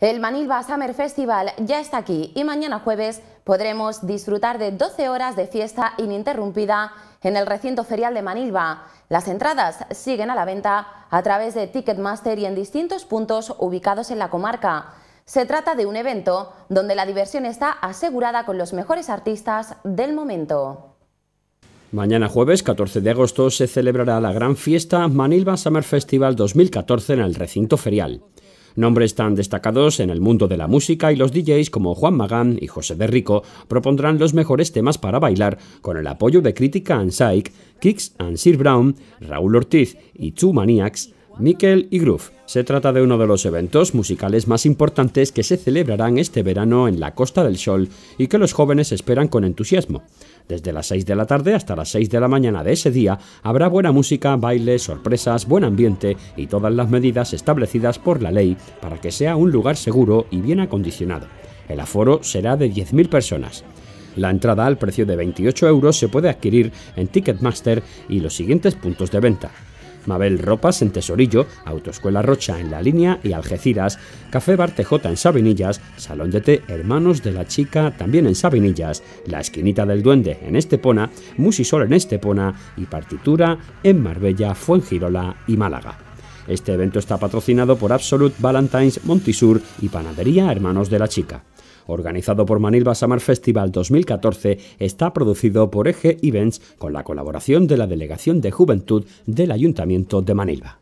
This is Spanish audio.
El Manilva Summer Festival ya está aquí y mañana jueves podremos disfrutar de 12 horas de fiesta ininterrumpida en el recinto ferial de Manilva. Las entradas siguen a la venta a través de Ticketmaster y en distintos puntos ubicados en la comarca. Se trata de un evento donde la diversión está asegurada con los mejores artistas del momento. Mañana jueves 14 de agosto se celebrará la gran fiesta Manilva Summer Festival 2014 en el recinto ferial. Nombres tan destacados en el mundo de la música y los DJs como Juan Magán y José de Rico propondrán los mejores temas para bailar con el apoyo de Crítica and Psych, Kicks and Sir Brown, Raúl Ortiz y Two Maniacs, Miquel y Groove. Se trata de uno de los eventos musicales más importantes que se celebrarán este verano en la Costa del Sol y que los jóvenes esperan con entusiasmo. Desde las 6 de la tarde hasta las 6 de la mañana de ese día habrá buena música, baile, sorpresas, buen ambiente y todas las medidas establecidas por la ley para que sea un lugar seguro y bien acondicionado. El aforo será de 10.000 personas. La entrada al precio de 28 euros se puede adquirir en Ticketmaster y los siguientes puntos de venta. Mabel Ropas en Tesorillo, Autoescuela Rocha en La Línea y Algeciras, Café Bar TJ en Sabinillas, Salón de Té Hermanos de la Chica también en Sabinillas, La Esquinita del Duende en Estepona, Musisol en Estepona y Partitura en Marbella, Fuengirola y Málaga. Este evento está patrocinado por Absolute Valentines, Montisur y Panadería Hermanos de la Chica organizado por Manilva Summer Festival 2014, está producido por Eje Events con la colaboración de la Delegación de Juventud del Ayuntamiento de Manilva.